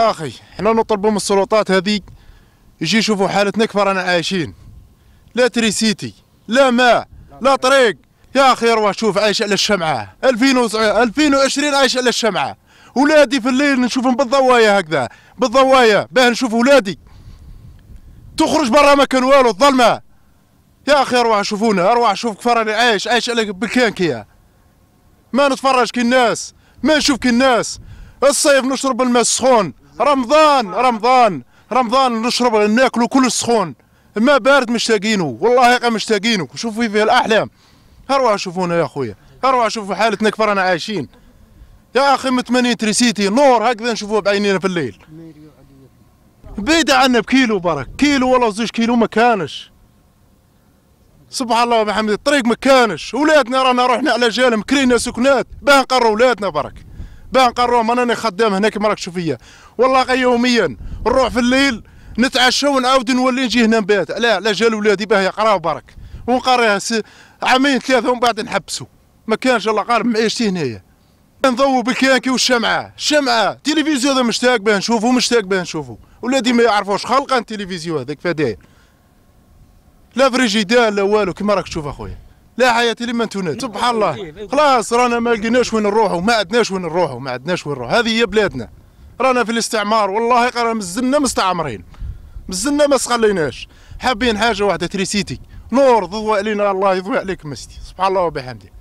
اخي احنا نطلبوا من السلطات هذيك يجي يشوفوا حالتنا كيف رانا عايشين لا تريسيتي لا ماء لا طريق يا اخي روح شوف عايش على الشمعه 2020 عايش على الشمعه ولادي في الليل نشوفهم بالضوايا هكذا بالضوايا باه نشوف ولادي تخرج برا ما كان والو الظلمه يا اخي اروح شوفونا اروح شوف كيف راني عايش عايش على بكانكيا ما نتفرج كي الناس ما نشوف كي الناس الصيف نشرب الماء السخون رمضان رمضان رمضان نشرب ناكلوا كل السخون ما بارد مشتاقينه والله غير مشتاقينه شوفوا فيه الاحلام هروا شوفونا يا خويا هروا شوفوا حالتنا كيف رانا عايشين يا اخي من تريسيتي نور هكذا نشوفوه بعينينا في الليل بعيدة عنا بكيلو برك كيلو ولا زوج كيلو ما كانش سبحان الله وبحمده الطريق ما كانش ولادنا رانا رحنا على جالهم كرينا سكنات باه نقروا ولادنا برك بان نقروهم انا خدام هناك راك فيا والله يوميا نروح في الليل نتعشى ونعاود نولي نجي هنا نبات لا لا جا ولادي باه يقراو برك ونقريها عامين ثلاثه ومن بعد نحبسوا ما كانش الله قال معيشتي هنايا نضووا بالكانكي والشمعه الشمعه التلفزيون هذا مشتاق باه نشوفه مشتاق باه نشوفه ولادي ما يعرفوش خلقان التلفزيون هذاك فداير لا فريجيدال لا والو كيما راك تشوف اخويا لا حياة لمن تناد نعم. سبحان الله إيه، إيه. خلاص رانا ما لقيناش وين نروحوا ما عندناش وين نروحوا ما عندناش وين نروحوا هذه هي بلادنا رانا في الاستعمار والله قرا مزلنا مستعمرين مزلنا ما سخليناش حابين حاجه واحده تريسيتي نور ضوء علينا الله يضوي عليك مستي سبحان الله وبحمده